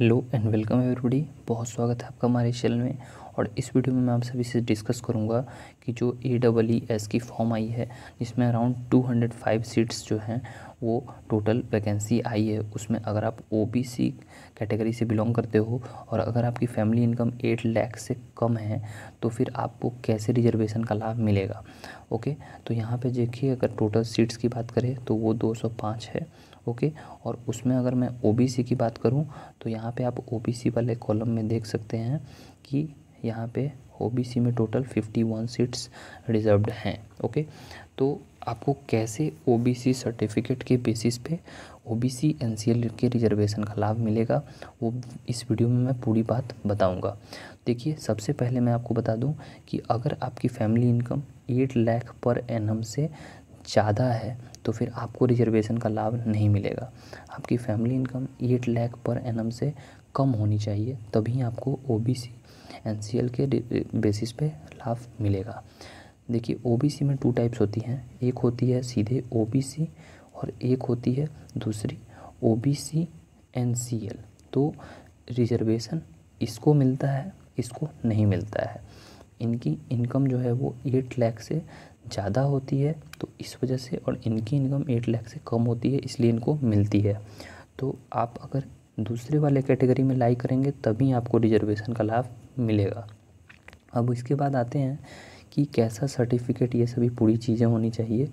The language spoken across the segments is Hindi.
हेलो एंड वेलकम एवरीबॉडी बहुत स्वागत है आपका हमारे चैनल में और इस वीडियो में मैं आप सभी से डिस्कस करूंगा कि जो ए डबल ई एस की फॉर्म आई है जिसमें अराउंड 205 सीट्स जो हैं वो टोटल वैकेंसी आई है उसमें अगर आप ओ बी सी कैटेगरी से बिलोंग करते हो और अगर आपकी फैमिली इनकम एट लैख से कम है तो फिर आपको कैसे रिजर्वेशन का लाभ मिलेगा ओके तो यहाँ पे देखिए अगर टोटल सीट्स की बात करें तो वो 205 है ओके और उसमें अगर मैं ओबीसी की बात करूँ तो यहाँ पे आप ओबीसी वाले कॉलम में देख सकते हैं कि यहाँ पे ओबीसी में टोटल 51 सीट्स रिजर्व्ड हैं ओके तो आपको कैसे ओबीसी सर्टिफिकेट के बेसिस पे ओबीसी एनसीएल के रिजर्वेशन का लाभ मिलेगा वो इस वीडियो में मैं पूरी बात बताऊंगा देखिए सबसे पहले मैं आपको बता दूं कि अगर आपकी family income eight lakh per annum से ज़्यादा है तो फिर आपको रिजर्वेशन का लाभ नहीं मिलेगा आपकी फैमिली इनकम एट लैख पर एन से कम होनी चाहिए तभी आपको O B C N C L के बेसिस पे लाभ मिलेगा देखिए ओ बी सी में टू टाइप्स होती हैं एक होती है सीधे ओ बी सी और एक होती है दूसरी O B C N C L तो रिजर्वेशन इसको मिलता है इसको नहीं मिलता है इनकी इनकम जो है वो एट लैख से ज़्यादा होती है तो इस वजह से और इनकी इनकम एट लाख से कम होती है इसलिए इनको मिलती है तो आप अगर दूसरे वाले कैटेगरी में लाई करेंगे तभी आपको रिजर्वेशन का लाभ मिलेगा अब इसके बाद आते हैं कि कैसा सर्टिफिकेट ये सभी पूरी चीज़ें होनी चाहिए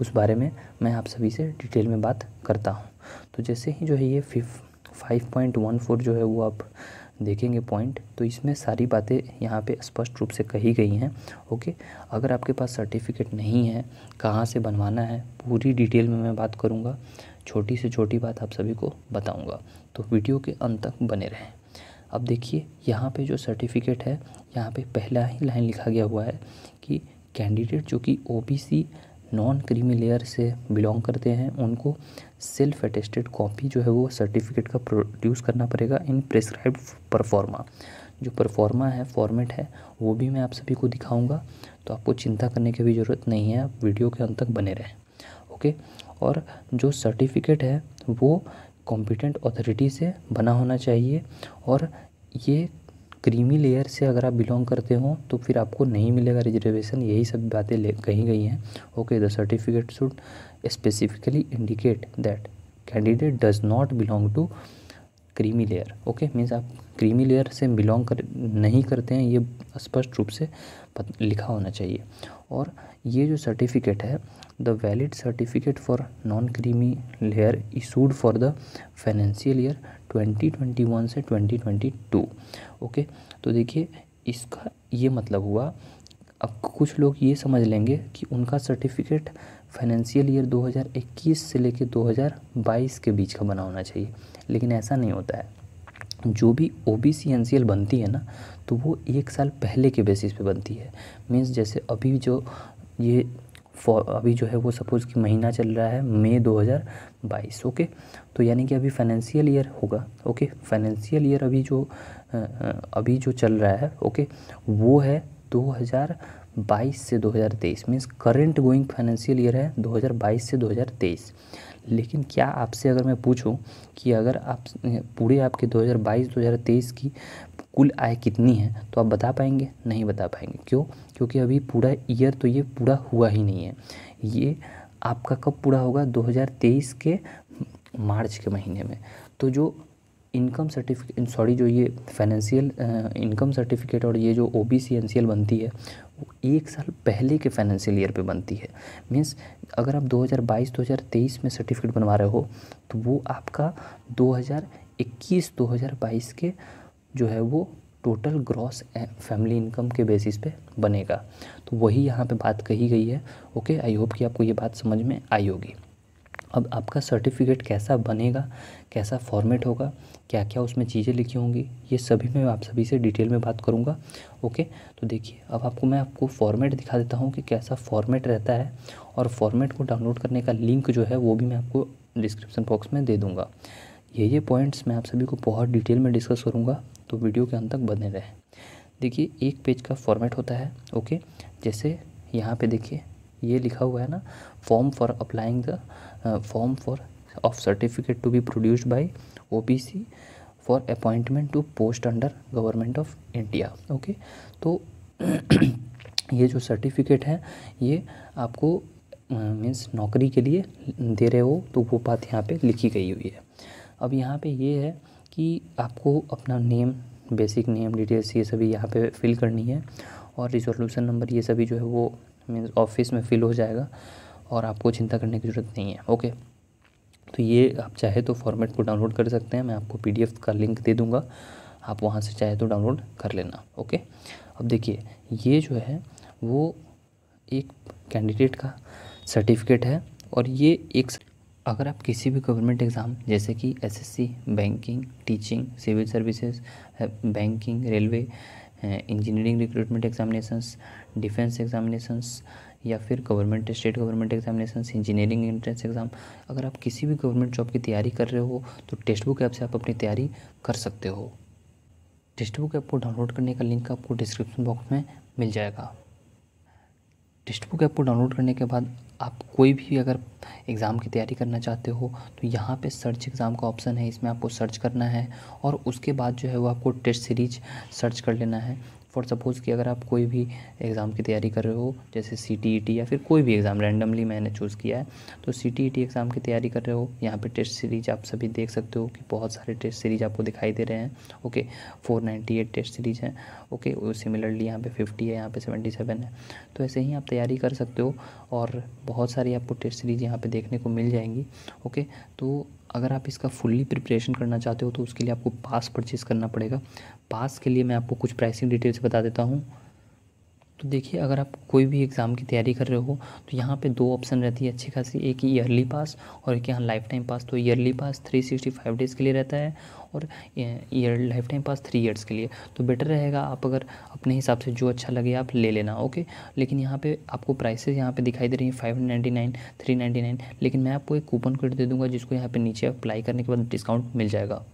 उस बारे में मैं आप सभी से डिटेल में बात करता हूँ तो जैसे ही जो है ये fif five point one four जो है वो आप देखेंगे पॉइंट तो इसमें सारी बातें यहाँ पे स्पष्ट रूप से कही गई हैं ओके अगर आपके पास सर्टिफिकेट नहीं है कहाँ से बनवाना है पूरी डिटेल में मैं बात करूँगा छोटी से छोटी बात आप सभी को बताऊँगा तो वीडियो के अंत तक बने रहें अब देखिए यहाँ पे जो सर्टिफिकेट है यहाँ पे पहला ही लाइन लिखा गया हुआ है कि कैंडिडेट जो कि ओबीसी नॉन क्रीमी लेयर से बिलोंग करते हैं उनको सेल्फ अटेस्टेड कॉपी जो है वो सर्टिफिकेट का प्रोड्यूस करना पड़ेगा इन प्रेस्क्राइब परफॉर्मा जो परफॉर्मा है फॉर्मेट है वो भी मैं आप सभी को दिखाऊंगा तो आपको चिंता करने की भी ज़रूरत नहीं है आप वीडियो के अंत तक बने रहें ओके और जो सर्टिफिकेट है वो कॉम्पिटेंट अथॉरिटी से बना होना चाहिए और ये क्रीमी लेयर से अगर आप बिलोंग करते हो तो फिर आपको नहीं मिलेगा रिजर्वेशन यही सब बातें ले कही गई हैं okay the certificate should specifically indicate that candidate does not belong to creamy layer okay means आप क्रीमी लेयर से बिलोंग कर नहीं करते हैं ये स्पष्ट रूप से लिखा होना चाहिए और ये जो सर्टिफिकेट है the valid certificate for non creamy layer issued for the financial year 2021 से 2022 ओके तो देखिए इसका ये मतलब हुआ अब कुछ लोग ये समझ लेंगे कि उनका सर्टिफिकेट फाइनेंशियल ईयर 2021 से लेकर 2022 के बीच का बना होना चाहिए लेकिन ऐसा नहीं होता है जो भी O B C N C L बनती है ना तो वो एक साल पहले के बेसिस पे बनती है मीन्स जैसे अभी जो ये फॉर अभी जो है वो सपोज़ कि महीना चल रहा है मई 2022 ओके तो यानी कि अभी फाइनेंशियल ईयर होगा ओके फाइनेंशियल ईयर अभी जो अभी जो चल रहा है ओके वो है 2022 से 2023 means current going financial year है 2022 से 2023 लेकिन क्या आपसे अगर मैं पूछूं कि अगर आप पूरे आपके 2022-2023 की कुल आय कितनी है तो आप बता पाएंगे नहीं बता पाएंगे क्यों क्योंकि अभी पूरा ईयर तो ये पूरा हुआ ही नहीं है ये आपका कब पूरा होगा 2023 के मार्च के महीने में तो जो इनकम सर्टिफिकेट सॉरी जो ये फाइनेंशियल इनकम सर्टिफिकेट और ये जो O B C N C L बनती है वो एक साल पहले के फाइनेंशियल ईयर पे बनती है मीन्स अगर आप 2022-2023 में सर्टिफिकेट बनवा रहे हो तो वो आपका 2021-2022 के जो है वो टोटल ग्रॉस फैमिली इनकम के बेसिस पे बनेगा तो वही यहाँ पे बात कही गई है ओके आई होप कि आपको ये बात समझ में आई होगी अब आपका सर्टिफिकेट कैसा बनेगा कैसा फॉर्मेट होगा क्या क्या उसमें चीज़ें लिखी होंगी ये सभी मैं आप सभी से डिटेल में बात करूँगा ओके तो देखिए अब आपको मैं आपको फॉर्मेट दिखा देता हूँ कि कैसा फॉर्मेट रहता है और फॉर्मेट को डाउनलोड करने का लिंक जो है वो भी मैं आपको डिस्क्रिप्सन बॉक्स में दे दूँगा ये ये पॉइंट्स मैं आप सभी को बहुत डिटेल में डिस्कस करूँगा तो वीडियो के अंत तक बने रहें देखिए एक पेज का फॉर्मेट होता है ओके जैसे यहाँ पे देखिए ये लिखा हुआ है ना form for applying the form for of certificate to be produced by OBC for appointment to post under government of India okay तो ये जो सर्टिफिकेट है ये आपको मीन्स uh, नौकरी के लिए दे रहे हो तो वो बात यहाँ पे लिखी गई हुई है अब यहाँ पे ये है कि आपको अपना नेम बेसिक नेम डिटेल्स ये सभी यहाँ पे फिल करनी है और रिजोल्यूशन नंबर ये सभी जो है वो मीन ऑफिस में फिल हो जाएगा और आपको चिंता करने की ज़रूरत नहीं है ओके तो ये आप चाहे तो फॉर्मेट को डाउनलोड कर सकते हैं मैं आपको पी का लिंक दे दूँगा आप वहाँ से चाहे तो डाउनलोड कर लेना ओके अब देखिए ये जो है वो एक कैंडिडेट का सर्टिफिकेट है और ये एक अगर आप किसी भी गवर्नमेंट एग्ज़ाम जैसे कि SSC banking teaching civil services banking railway engineering recruitment examinations defence examinations या फिर government state government examination engineering entrance exam अगर आप किसी भी गवर्नमेंट जॉब की तैयारी कर रहे हो तो टेक्स्ट बुक ऐप से आप अपनी तैयारी कर सकते हो टेक्स्ट बुक ऐप को डाउनलोड करने का लिंक आपको डिस्क्रिप्शन बॉक्स में मिल जाएगा टेक्स्ट बुक ऐप को डाउनलोड करने के बाद आप कोई भी अगर एग्ज़ाम की तैयारी करना चाहते हो तो यहाँ पे सर्च एग्ज़ाम का ऑप्शन है इसमें आपको सर्च करना है और उसके बाद जो है वो आपको टेस्ट सीरीज सर्च कर लेना है फॉर सपोज़ कि अगर आप कोई भी एग्ज़ाम की तैयारी कर रहे हो जैसे सी टी ई टी या फिर कोई भी एग्ज़ाम रैंडमली मैंने चूज़ किया है तो C T E T exam की तैयारी कर रहे हो यहाँ पे टेस्ट सीरीज आप सभी देख सकते हो कि बहुत सारे टेस्ट सीरीज आपको दिखाई दे रहे हैं okay four ninety eight test series हैं ओके सिमिलरली यहाँ पे फिफ्टी है यहाँ पे सेवेंटी सेवन है तो ऐसे ही आप तैयारी कर सकते हो और बहुत सारी आपको टेस्ट सीरीज यहाँ पर देखने को मिल जाएंगी ओके तो अगर आप इसका फुल्ली प्रिपरेशन करना चाहते हो तो उसके लिए आपको पास परचेज़ करना पड़ेगा पास के लिए मैं आपको कुछ प्राइसिंग डिटेल्स बता देता हूँ तो देखिए अगर आप कोई भी एग्ज़ाम की तैयारी कर रहे हो तो यहाँ पे दो ऑप्शन रहती है अच्छी खासी एक ईयरली पास और एक यहाँ लाइफ टाइम पास तो yearly pass three sixty five days के लिए रहता है और year life time pass three years के लिए तो बेटर रहेगा आप अगर अपने हिसाब से जो अच्छा लगे आप ले लेना ओके लेकिन यहाँ पे आपको प्राइसेस यहाँ पे दिखाई दे रही हैं five ninety nine three ninety nine लेकिन मैं आपको एक कूपन कोड दे दूँगा जिसको यहाँ पे नीचे अप्लाई करने के बाद डिस्काउंट मिल जाएगा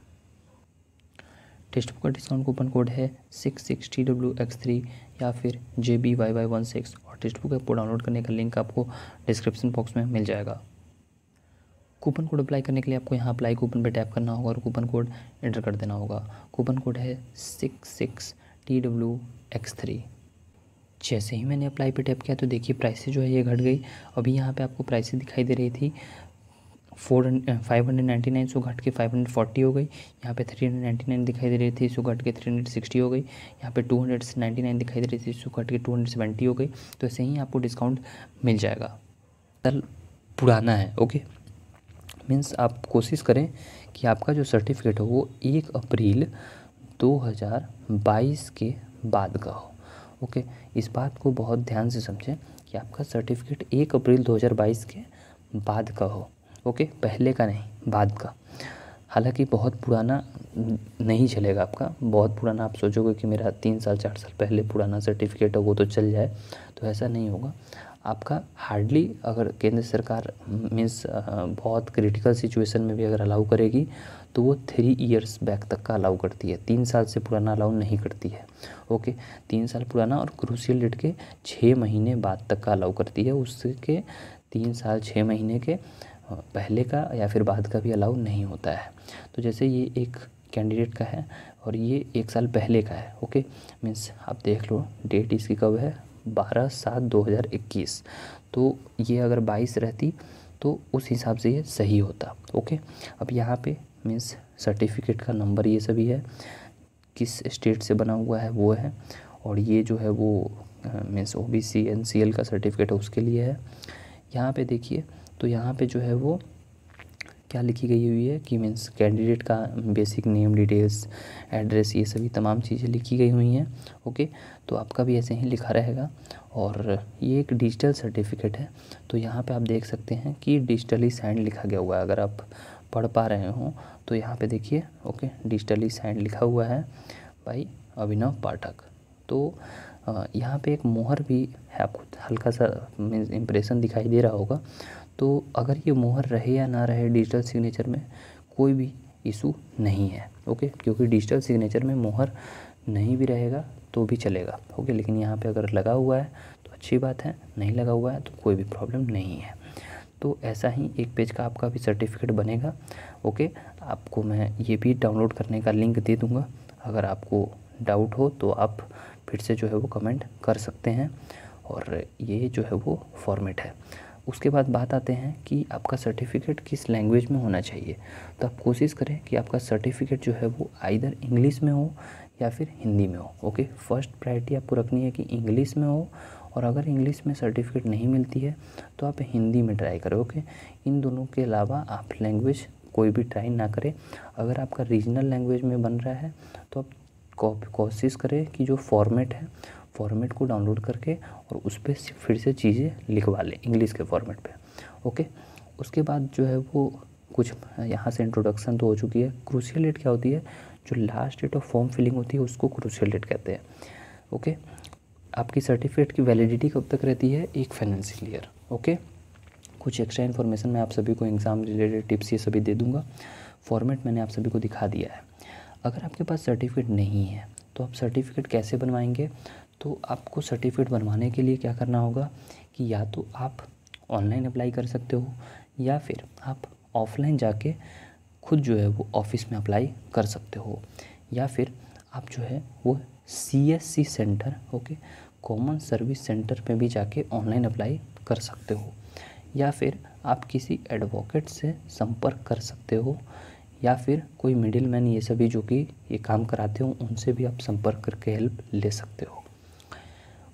टेस्ट बुक का डिस्काउंट कूपन कोड है six six T W X three या फिर J B Y Y one six और टेस्ट बुक ऐप को डाउनलोड करने का लिंक आपको डिस्क्रिप्शन बॉक्स में मिल जाएगा कूपन कोड अप्लाई करने के लिए आपको यहाँ अप्लाई कूपन पर टैप करना होगा और कूपन कोड एंटर कर देना होगा कूपन कोड है six six T W X three जैसे ही मैंने अप्लाई पे टैप किया तो देखिए प्राइस जो है ये घट गई अभी यहाँ पे आपको प्राइस दिखाई दे रही थी four five hundred ninety nine so घट के फाइव हंड्रेड फोर्टी हो गई यहाँ पे थ्री हंड्रेड नाइन्टी नाइन दिखाई दे रही थी सो घट के थ्री हंड्रेड सिक्सटी हो गई यहाँ पे टू हंड्रेड नाइन्टी नाइन दिखाई दे रही थी सो घट के टू हंड्रेड सेवेंटी हो गई तो ऐसे ही आपको डिस्काउंट मिल जाएगा सर पुराना है ओके मीन्स आप कोशिश करें कि आपका जो सर्टिफिकेट हो वो एक अप्रैल दो हज़ार बाईस के बाद का हो ओके इस बात को बहुत ध्यान से समझें कि आपका सर्टिफिकेट एक अप्रैल दो हज़ार बाईस के बाद का हो ओके पहले का नहीं बाद का हालांकि बहुत पुराना नहीं चलेगा आपका बहुत पुराना आप सोचोगे कि मेरा तीन साल चार साल पहले पुराना सर्टिफिकेट है वो तो चल जाए तो ऐसा नहीं होगा आपका हार्डली अगर केंद्र सरकार मीन्स बहुत क्रिटिकल सिचुएशन में भी अगर अलाउ करेगी तो वो थ्री इयर्स बैक तक का अलाउ करती है तीन साल से पुराना अलाउ नहीं करती है ओके तीन साल पुराना और क्रूसियल डेट के छः महीने बाद तक का अलाउ करती है उसके तीन साल छः महीने के पहले का या फिर बाद का भी अलाउ नहीं होता है तो जैसे ये एक कैंडिडेट का है और ये एक साल पहले का है ओके मीन्स आप देख लो डेट इसकी कब है बारह सात दो हज़ार इक्कीस तो ये अगर बाईस रहती तो उस हिसाब से ये सही होता ओके अब यहाँ पे मीन्स सर्टिफिकेट का नंबर ये सभी है किस स्टेट से बना हुआ है वो है और ये जो है वो means O B C N C L का सर्टिफिकेट है उसके लिए है यहाँ पे देखिए तो यहाँ पे जो है वो क्या लिखी गई हुई है कि मीन्स कैंडिडेट का बेसिक नेम डिटेल्स एड्रेस ये सभी तमाम चीज़ें लिखी गई हुई हैं ओके तो आपका भी ऐसे ही लिखा रहेगा और ये एक डिजिटल सर्टिफिकेट है तो यहाँ पे आप देख सकते हैं कि डिजिटली साइंड लिखा गया हुआ है अगर आप पढ़ पा रहे हो तो यहाँ पे देखिए ओके डिजिटली साइंड लिखा हुआ है भाई अभिनव पाठक तो यहाँ पे एक मोहर भी है आपको हल्का सा मीन्स इम्प्रेशन दिखाई दे रहा होगा तो अगर ये मोहर रहे या ना रहे डिजिटल सिग्नेचर में कोई भी इशू नहीं है ओके क्योंकि डिजिटल सिग्नेचर में मोहर नहीं भी रहेगा तो भी चलेगा ओके लेकिन यहाँ पे अगर लगा हुआ है तो अच्छी बात है नहीं लगा हुआ है तो कोई भी प्रॉब्लम नहीं है तो ऐसा ही एक पेज का आपका भी सर्टिफिकेट बनेगा ओके आपको मैं ये भी डाउनलोड करने का लिंक दे दूँगा अगर आपको डाउट हो तो आप फिर से जो है वो कमेंट कर सकते हैं और ये जो है वो फॉर्मेट है उसके बाद बात आते हैं कि आपका सर्टिफिकेट किस लैंग्वेज में होना चाहिए तो आप कोशिश करें कि आपका सर्टिफिकेट जो है वो आइधर इंग्लिश में हो या फिर हिंदी में हो ओके फर्स्ट प्रायरिटी आपको रखनी है कि इंग्लिश में हो और अगर इंग्लिश में सर्टिफिकेट नहीं मिलती है तो आप हिंदी में ट्राई करें ओके इन दोनों के अलावा आप लैंग्वेज कोई भी ट्राई ना करें अगर आपका रीजनल लैंग्वेज में बन रहा है तो आप कोशिश करें कि जो फॉर्मेट है फॉर्मेट को डाउनलोड करके और उस पर फिर से चीज़ें लिखवा लें इंग्लिश के फॉर्मेट पे ओके उसके बाद जो है वो कुछ यहाँ से इंट्रोडक्शन तो हो चुकी है क्रूशियल डेट क्या होती है जो last date of form filling होती है उसको क्रूशियल डेट कहते हैं ओके आपकी सर्टिफिकेट की वैलिडिटी कब तक रहती है एक फाइनेंशियल ईयर ओके कुछ एक्स्ट्रा इन्फॉर्मेशन मैं आप सभी को एग्ज़ाम रिलेटेड टिप्स ये सभी दे दूँगा फॉर्मेट मैंने आप सभी को दिखा दिया है अगर आपके पास सर्टिफिकेट नहीं है तो आप सर्टिफिकेट कैसे बनवाएंगे तो आपको सर्टिफिकेट बनवाने के लिए क्या करना होगा कि या तो आप ऑनलाइन अप्लाई कर सकते हो या फिर आप ऑफलाइन जाके खुद जो है वो ऑफिस में अप्लाई कर सकते हो या फिर आप जो है वो C S C centre okay common service centre में भी जाके ऑनलाइन अप्लाई कर सकते हो या फिर आप किसी एडवोकेट से संपर्क कर सकते हो या फिर कोई मिडिल मैन ये सभी जो कि ये काम कराते हों उनसे भी आप संपर्क करके हेल्प ले सकते हो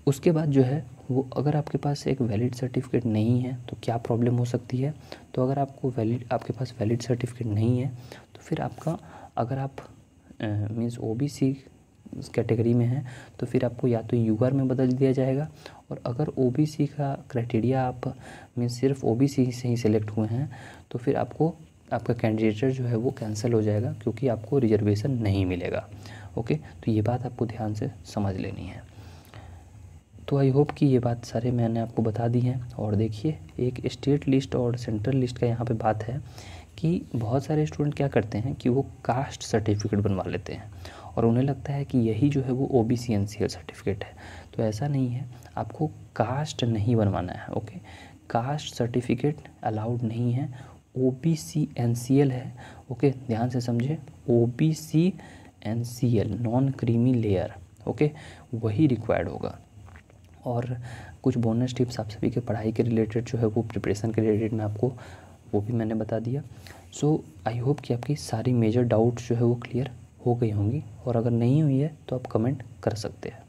उसके बाद जो है वो अगर आपके पास एक वैलिड सर्टिफिकेट नहीं है तो क्या प्रॉब्लम हो सकती है तो अगर आपको वैलिड आपके पास वैलिड सर्टिफिकेट नहीं है तो फिर आपका अगर आप means O B C category में है तो फिर आपको या तो यू में बदल दिया जाएगा और अगर ओ का क्राइटेरिया आप मीन सिर्फ ओ से ही सेलेक्ट हुए हैं तो फिर आपको आपका कैंडिडेटर जो है वो कैंसिल हो जाएगा क्योंकि आपको रिजर्वेशन नहीं मिलेगा ओके तो ये बात आपको ध्यान से समझ लेनी है तो आई होप कि ये बात सारे मैंने आपको बता दी है और देखिए एक स्टेट लिस्ट और सेंट्रल लिस्ट का यहाँ पे बात है कि बहुत सारे स्टूडेंट क्या करते हैं कि वो कास्ट सर्टिफिकेट बनवा लेते हैं और उन्हें लगता है कि यही जो है वो O B C N C L certificate है तो ऐसा नहीं है आपको कास्ट नहीं बनवाना है ओके कास्ट सर्टिफिकेट अलाउड नहीं है O B C N C L है ओके ध्यान से समझे O B C N C L non creamy layer okay वही रिक्वायर्ड होगा और कुछ बोनस टिप्स आप सभी के पढ़ाई के रिलेटेड जो है वो प्रिपरेशन के रिलेटेड मैं आपको वो भी मैंने बता दिया सो आई होप कि आपकी सारी मेजर डाउट्स जो है वो क्लियर हो गई होंगी और अगर नहीं हुई है तो आप कमेंट कर सकते हैं